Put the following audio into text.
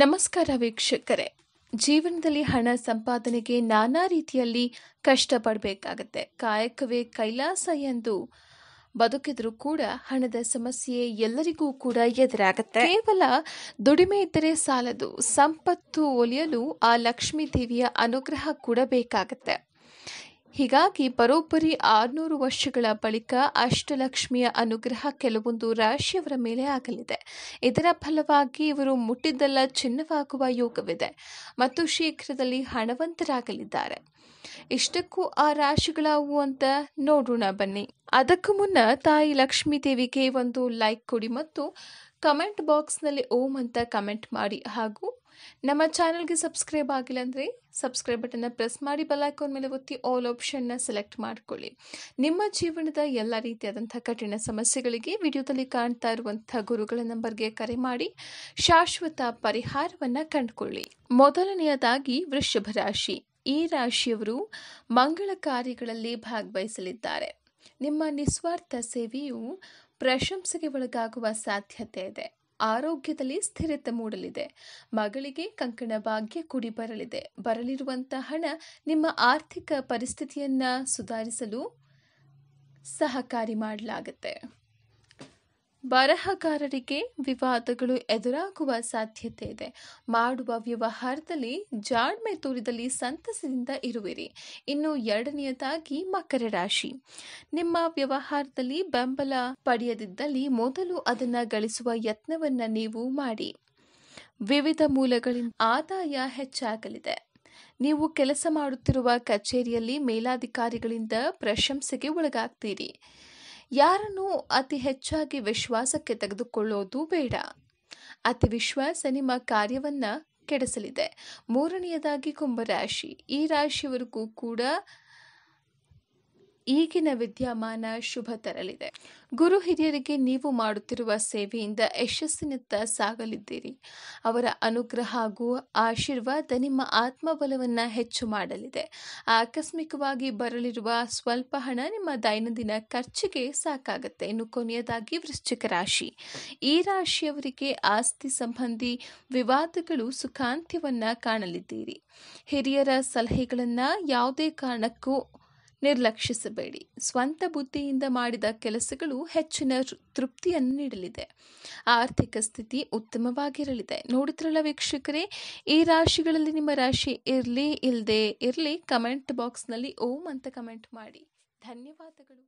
ನಮಸ್ಕಾರ ವೀಕ್ಷಕರೇ ಜೀವನದಲ್ಲಿ ಹಣ ಸಂಪಾದನೆಗೆ ನಾನಾ ರೀತಿಯಲ್ಲಿ ಕಷ್ಟಪಡಬೇಕಾಗತ್ತೆ ಕಾಯಕವೇ ಕೈಲಾಸ ಎಂದು ಬದುಕಿದರೂ ಕೂಡ ಹಣದ ಸಮಸ್ಯೆ ಎಲ್ಲರಿಗೂ ಕೂಡ ಎದುರಾಗುತ್ತೆ ಕೇವಲ ದುಡಿಮೆ ಇದ್ದರೆ ಸಾಲದು ಸಂಪತ್ತು ಒಲಿಯಲು ಆ ಲಕ್ಷ್ಮೀ ದೇವಿಯ ಅನುಗ್ರಹ ಕೂಡ ಬೇಕಾಗತ್ತೆ ಹೀಗಾಗಿ ಬರೋಬ್ಬರಿ ಆರುನೂರು ವರ್ಷಗಳ ಬಳಿಕ ಅಷ್ಟಲಕ್ಷ್ಮಿಯ ಅನುಗ್ರಹ ಕೆಲವೊಂದು ರಾಶಿಯವರ ಮೇಲೆ ಆಗಲಿದೆ ಇದರ ಫಲವಾಗಿ ಇವರು ಮುಟ್ಟಿದ್ದೆಲ್ಲ ಚಿನ್ನವಾಗುವ ಯೋಗವಿದೆ ಮತ್ತು ಶೀಘ್ರದಲ್ಲಿ ಹಣವಂತರಾಗಲಿದ್ದಾರೆ ಇಷ್ಟಕ್ಕೂ ಆ ರಾಶಿಗಳಾವು ಅಂತ ನೋಡೋಣ ಬನ್ನಿ ಅದಕ್ಕೂ ಮುನ್ನ ತಾಯಿ ಲಕ್ಷ್ಮೀ ದೇವಿಗೆ ಒಂದು ಲೈಕ್ ಕೊಡಿ ಮತ್ತು ಕಮೆಂಟ್ ಬಾಕ್ಸ್ನಲ್ಲಿ ಓಂ ಅಂತ ಕಮೆಂಟ್ ಮಾಡಿ ಹಾಗೂ ನಮ್ಮ ಚಾನಲ್ಗೆ ಸಬ್ಸ್ಕ್ರೈಬ್ ಆಗಿಲ್ಲ ಅಂದರೆ ಸಬ್ಸ್ಕ್ರೈಬ್ ಬಟನ್ನ ಪ್ರೆಸ್ ಮಾಡಿ ಬೆಲೈಕಾನ್ ಮೇಲೆ ಒತ್ತಿ ಆಲ್ ಆಪ್ಷನ್ನ ಸೆಲೆಕ್ಟ್ ಮಾಡಿಕೊಳ್ಳಿ ನಿಮ್ಮ ಜೀವನದ ಎಲ್ಲ ರೀತಿಯಾದಂಥ ಕಠಿಣ ಸಮಸ್ಯೆಗಳಿಗೆ ವಿಡಿಯೋದಲ್ಲಿ ಕಾಣ್ತಾ ಇರುವಂಥ ಗುರುಗಳ ನಂಬರ್ಗೆ ಕರೆ ಮಾಡಿ ಶಾಶ್ವತ ಪರಿಹಾರವನ್ನು ಕಂಡುಕೊಳ್ಳಿ ಮೊದಲನೆಯದಾಗಿ ವೃಷಭ ರಾಶಿ ಈ ರಾಶಿಯವರು ಮಂಗಳ ಕಾರ್ಯಗಳಲ್ಲಿ ಭಾಗವಹಿಸಲಿದ್ದಾರೆ ನಿಮ್ಮ ನಿಸ್ವಾರ್ಥ ಸೇವೆಯು ಪ್ರಶಂಸೆಗೆ ಒಳಗಾಗುವ ಸಾಧ್ಯತೆ ಇದೆ ಆರೋಗ್ಯದಲ್ಲಿ ಸ್ಥಿರತೆ ಮೂಡಲಿದೆ ಮಗಳಿಗೆ ಕಂಕಣ ಭಾಗ್ಯ ಕುಡಿ ಬರಲಿದೆ ಬರಲಿರುವಂತಹ ಹಣ ನಿಮ್ಮ ಆರ್ಥಿಕ ಪರಿಸ್ಥಿತಿಯನ್ನು ಸುಧಾರಿಸಲು ಸಹಕಾರಿ ಮಾಡಲಾಗುತ್ತೆ ಬರಹಗಾರರಿಗೆ ವಿವಾದಗಳು ಎದುರಾಗುವ ಸಾಧ್ಯತೆ ಇದೆ ಮಾಡುವ ವ್ಯವಹಾರದಲ್ಲಿ ಜಾಣ್ಮೆ ತೂರಿದಲ್ಲಿ ಸಂತಸದಿಂದ ಇರುವಿರಿ ಇನ್ನು ಎರಡನೆಯದಾಗಿ ಮಕರ ರಾಶಿ ನಿಮ್ಮ ವ್ಯವಹಾರದಲ್ಲಿ ಬೆಂಬಲ ಪಡೆಯದಿದ್ದಲ್ಲಿ ಮೊದಲು ಅದನ್ನು ಗಳಿಸುವ ಯತ್ನವನ್ನು ನೀವು ಮಾಡಿ ವಿವಿಧ ಮೂಲಗಳಿಂದ ಆದಾಯ ಹೆಚ್ಚಾಗಲಿದೆ ನೀವು ಕೆಲಸ ಮಾಡುತ್ತಿರುವ ಕಚೇರಿಯಲ್ಲಿ ಮೇಲಾಧಿಕಾರಿಗಳಿಂದ ಪ್ರಶಂಸೆಗೆ ಒಳಗಾಗ್ತೀರಿ ಯಾರನ್ನೂ ಅತಿ ಹೆಚ್ಚಾಗಿ ವಿಶ್ವಾಸಕ್ಕೆ ತೆಗೆದುಕೊಳ್ಳೋದು ಬೇಡ ಅತಿ ವಿಶ್ವಾಸ ನಿಮ್ಮ ಕಾರ್ಯವನ್ನು ಕೆಡಿಸಲಿದೆ ಮೂರನೆಯದಾಗಿ ಕುಂಭರಾಶಿ ಈ ರಾಶಿಯವರೆಗೂ ಕೂಡ ಈಗಿನ ವಿದ್ಯಮಾನ ಶುಭ ತರಲಿದೆ ಗುರು ಹಿರಿಯರಿಗೆ ನೀವು ಮಾಡುತ್ತಿರುವ ಸೇವೆಯಿಂದ ಯಶಸ್ಸಿನತ್ತ ಸಾಗಲಿದ್ದೀರಿ ಅವರ ಅನುಗ್ರಹ ಹಾಗೂ ಆಶೀರ್ವಾದ ನಿಮ್ಮ ಆತ್ಮಬಲವನ್ನು ಹೆಚ್ಚು ಮಾಡಲಿದೆ ಆಕಸ್ಮಿಕವಾಗಿ ಬರಲಿರುವ ಸ್ವಲ್ಪ ಹಣ ನಿಮ್ಮ ದೈನಂದಿನ ಖರ್ಚಿಗೆ ಸಾಕಾಗುತ್ತೆ ಇನ್ನು ಕೊನೆಯದಾಗಿ ವೃಶ್ಚಿಕ ರಾಶಿ ಈ ರಾಶಿಯವರಿಗೆ ಆಸ್ತಿ ಸಂಬಂಧಿ ವಿವಾದಗಳು ಸುಖಾಂತ್ಯವನ್ನು ಕಾಣಲಿದ್ದೀರಿ ಹಿರಿಯರ ಸಲಹೆಗಳನ್ನು ಯಾವುದೇ ಕಾರಣಕ್ಕೂ ನಿರ್ಲಕ್ಷಿಸಬೇಡಿ ಸ್ವಂತ ಬುದ್ಧಿಯಿಂದ ಮಾಡಿದ ಕೆಲಸಗಳು ಹೆಚ್ಚಿನ ತೃಪ್ತಿಯನ್ನು ನೀಡಲಿದೆ ಆರ್ಥಿಕ ಸ್ಥಿತಿ ಉತ್ತಮವಾಗಿರಲಿದೆ ನೋಡಿದ್ರಲ್ಲ ವೀಕ್ಷಕರೇ ಈ ರಾಶಿಗಳಲ್ಲಿ ನಿಮ್ಮ ರಾಶಿ ಇರಲಿ ಇಲ್ಲದೆ ಇರಲಿ ಕಮೆಂಟ್ ಬಾಕ್ಸ್ನಲ್ಲಿ ಓಂ ಅಂತ ಕಮೆಂಟ್ ಮಾಡಿ ಧನ್ಯವಾದಗಳು